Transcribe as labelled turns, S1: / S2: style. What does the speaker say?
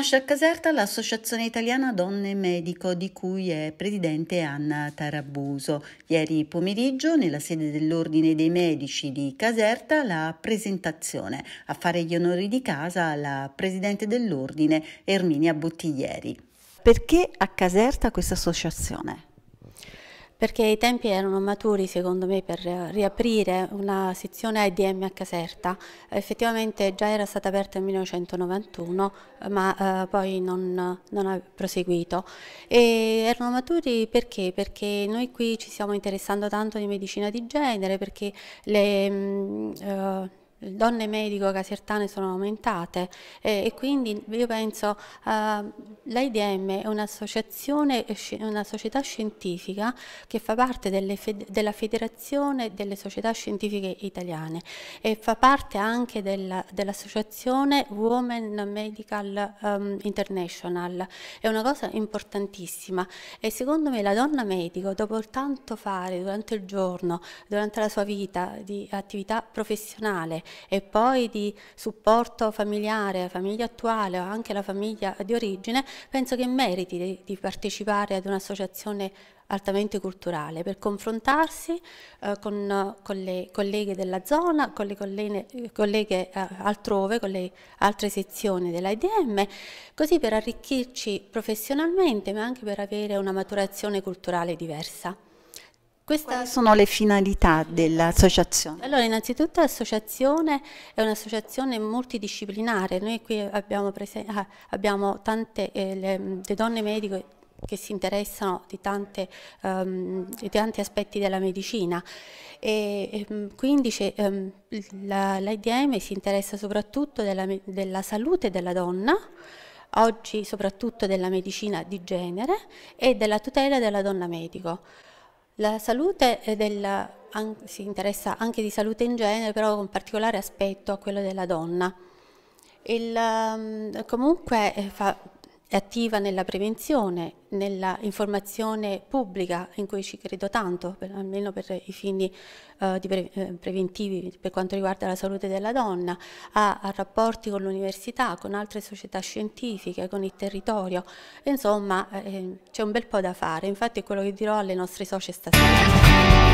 S1: Nasce a Caserta l'Associazione Italiana Donne Medico di cui è presidente Anna Tarabuso. Ieri pomeriggio nella sede dell'Ordine dei Medici di Caserta la presentazione. A fare gli onori di casa la presidente dell'Ordine Erminia Bottiglieri. Perché a Caserta questa associazione? perché i tempi
S2: erano maturi secondo me per riaprire una sezione IDM a Caserta. Effettivamente già era stata aperta nel 1991 ma eh, poi non, non, ha proseguito. E erano maturi perché? Perché noi qui ci stiamo interessando tanto di medicina di genere, perché le, mh, mm, eh, donne medico casertane sono aumentate eh, e quindi io penso eh, l'AIDM è un'associazione, una società scientifica che fa parte fed della Federazione delle Società Scientifiche Italiane e fa parte anche dell'associazione Women Medical um, International. È una cosa importantissima e secondo me la donna medico dopo tanto fare durante il giorno, durante la sua vita di attività professionale e poi di supporto familiare, famiglia attuale o anche la famiglia di origine, penso che meriti di, di partecipare ad un'associazione altamente culturale, per confrontarsi eh, con, con, le colleghe della zona, con le colleghe, colleghe eh, altrove, con le altre sezioni dell'AIDM, così per arricchirci professionalmente ma anche per avere una maturazione culturale diversa.
S1: Queste sono le finalità dell'associazione?
S2: Allora, innanzitutto l'associazione è un'associazione multidisciplinare, noi qui abbiamo, ah, abbiamo tante eh, le, le donne mediche che si interessano di, tante, um, di, tanti aspetti della medicina e, e ehm, quindi um, ehm, l'IDM si interessa soprattutto della, della salute della donna oggi soprattutto della medicina di genere e della tutela della donna medico. La salute della, si interessa anche di salute in genere, però con particolare aspetto a quello della donna. Il, ehm, comunque eh, fa è attiva nella prevenzione, nella informazione pubblica in cui ci credo tanto, per, almeno per i fini eh, pre, eh, preventivi per quanto riguarda la salute della donna, ha, ha rapporti con l'università, con altre società scientifiche, con il territorio, insomma eh, c'è un bel po' da fare, infatti è quello che dirò alle nostre socie stasera.